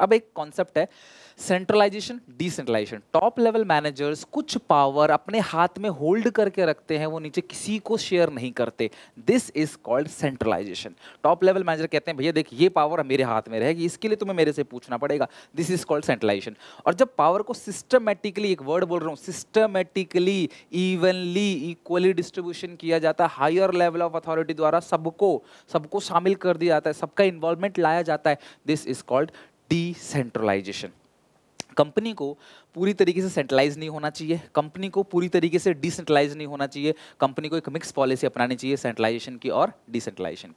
अब एक कॉन्सेप्ट है centralisation decentralisation top level managers कुछ पावर अपने हाथ में होल्ड करके रखते हैं वो नीचे किसी को शेयर नहीं करते this is called centralisation top level manager कहते हैं भैया देख ये पावर मेरे हाथ में रहेगी इसके लिए तुम्हें मेरे से पूछना पड़ेगा दिस इज कॉल्ड सेंट्रलाइजेशन और जब पावर को सिस्टमेटिकली एक वर्ड बोल रहा हूँ सिस्टमेटिकली इवनली इक्वली डिस्ट्रीब्यूशन किया जाता है हायर लेवल ऑफ अथॉरिटी द्वारा सबको सबको शामिल कर दिया जाता है सबका इन्वॉल्वमेंट लाया जाता है this is called decentralisation company को पूरी तरीके से सेंट्रलाइज नहीं होना चाहिए कंपनी को पूरी तरीके से डिसेंट्रलाइज नहीं होना चाहिए कंपनी को एक मिक्स पॉलिसी अपनानी चाहिए सेंट्रलाइजेशन की और डिसेंट्रलाइजेशन